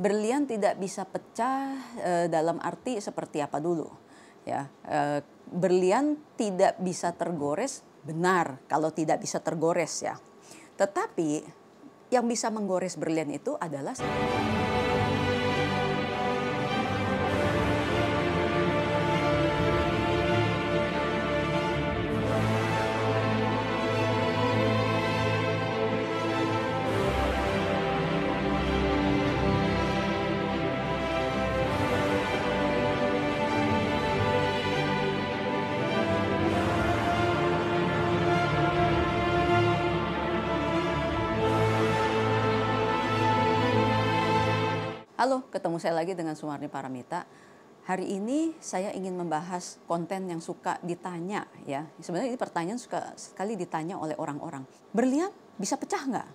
berlian tidak bisa pecah e, dalam arti seperti apa dulu ya e, berlian tidak bisa tergores benar kalau tidak bisa tergores ya tetapi yang bisa menggores berlian itu adalah Halo, ketemu saya lagi dengan Sumarni Paramita. Hari ini saya ingin membahas konten yang suka ditanya ya. Sebenarnya ini pertanyaan suka sekali ditanya oleh orang-orang. Berlian bisa pecah nggak?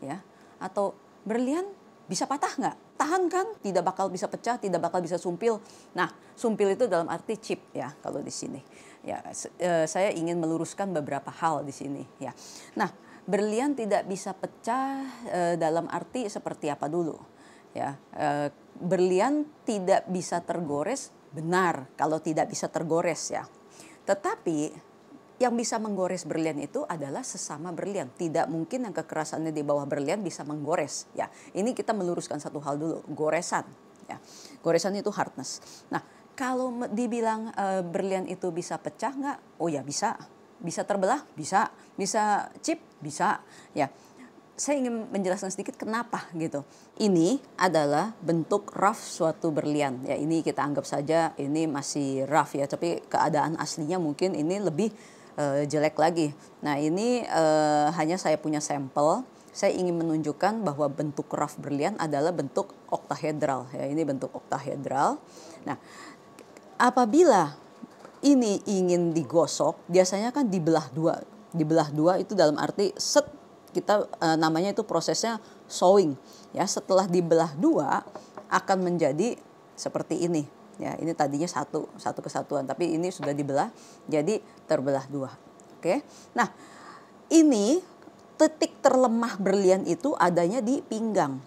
Ya, atau berlian bisa patah nggak? Tahan kan? Tidak bakal bisa pecah, tidak bakal bisa sumpil. Nah, sumpil itu dalam arti chip ya kalau di sini. Ya, eh, saya ingin meluruskan beberapa hal di sini ya. Nah, berlian tidak bisa pecah eh, dalam arti seperti apa dulu Ya, e, berlian tidak bisa tergores, benar kalau tidak bisa tergores ya. Tetapi yang bisa menggores berlian itu adalah sesama berlian. Tidak mungkin yang kekerasannya di bawah berlian bisa menggores. Ya, ini kita meluruskan satu hal dulu, goresan. Ya, goresan itu hardness. Nah, kalau dibilang e, berlian itu bisa pecah nggak? Oh ya bisa. Bisa terbelah? Bisa. Bisa chip? Bisa. Ya saya ingin menjelaskan sedikit kenapa gitu. Ini adalah bentuk raf suatu berlian. Ya ini kita anggap saja ini masih raf ya, tapi keadaan aslinya mungkin ini lebih uh, jelek lagi. Nah ini uh, hanya saya punya sampel. Saya ingin menunjukkan bahwa bentuk raf berlian adalah bentuk oktahedral. Ya ini bentuk oktahedral. Nah apabila ini ingin digosok, biasanya kan dibelah dua. Dibelah dua itu dalam arti set kita e, namanya itu prosesnya sowing ya setelah dibelah dua akan menjadi seperti ini ya ini tadinya satu satu kesatuan tapi ini sudah dibelah jadi terbelah dua oke nah ini titik terlemah berlian itu adanya di pinggang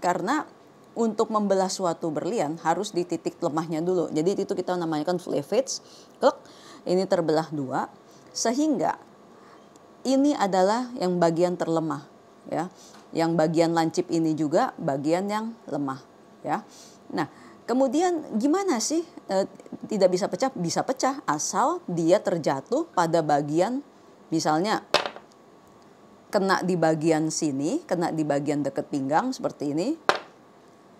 karena untuk membelah suatu berlian harus di titik lemahnya dulu jadi itu kita namanya kan flevates ini terbelah dua sehingga ini adalah yang bagian terlemah ya. Yang bagian lancip ini juga bagian yang lemah ya. Nah, kemudian gimana sih e, tidak bisa pecah? Bisa pecah asal dia terjatuh pada bagian misalnya kena di bagian sini, kena di bagian dekat pinggang seperti ini.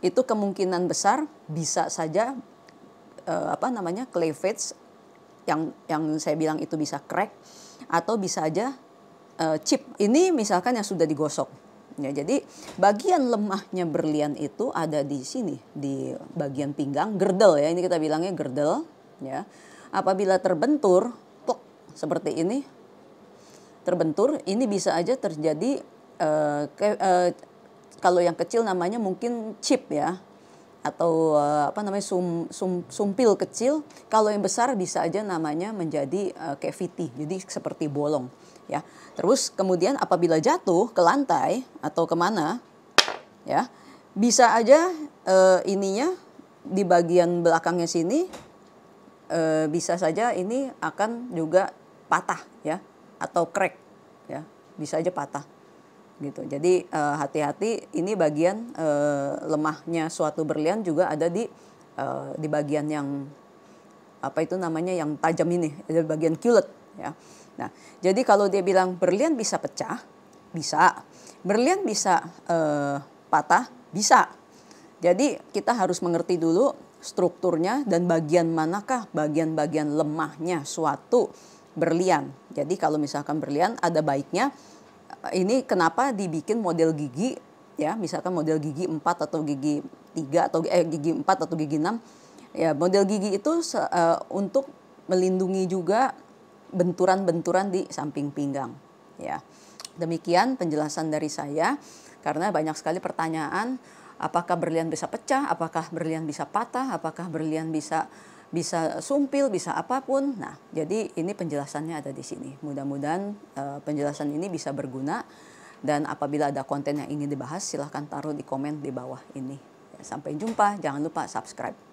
Itu kemungkinan besar bisa saja e, apa namanya cleavage yang yang saya bilang itu bisa crack atau bisa aja uh, chip ini misalkan yang sudah digosok. Ya, jadi bagian lemahnya berlian itu ada di sini di bagian pinggang gerdel ya ini kita bilangnya gerdel, ya. Apabila terbentur tok seperti ini terbentur ini bisa aja terjadi uh, ke, uh, kalau yang kecil namanya mungkin chip ya atau eh, apa namanya sum, sum, sumpil kecil kalau yang besar bisa aja namanya menjadi uh, eh, cavity jadi seperti bolong ya terus kemudian apabila jatuh ke lantai atau kemana ya bisa aja uh, ininya di bagian belakangnya sini uh, bisa saja ini akan juga patah ya atau crack ya bisa aja patah gitu. Jadi eh, hati-hati uh, ini bagian uh, lemahnya suatu berlian juga ada di uh, di bagian yang apa itu namanya yang tajam ini, di bagian kulit ya. Nah, jadi kalau dia bilang berlian bisa pecah, bisa. Berlian bisa uh, patah, bisa. Jadi kita harus mengerti dulu strukturnya dan bagian manakah bagian-bagian lemahnya suatu berlian. Jadi kalau misalkan berlian ada baiknya ini kenapa dibikin model gigi ya misalkan model gigi 4 atau gigi 3 atau eh, gigi 4 atau gigi 6 ya model gigi itu uh, untuk melindungi juga benturan-benturan di samping pinggang ya demikian penjelasan dari saya karena banyak sekali pertanyaan apakah berlian bisa pecah apakah berlian bisa patah apakah berlian bisa bisa sumpil, bisa apapun. Nah, jadi ini penjelasannya ada di sini. Mudah-mudahan uh, penjelasan ini bisa berguna dan apabila ada konten yang ingin dibahas silahkan taruh di komen di bawah ini. Sampai jumpa, jangan lupa subscribe.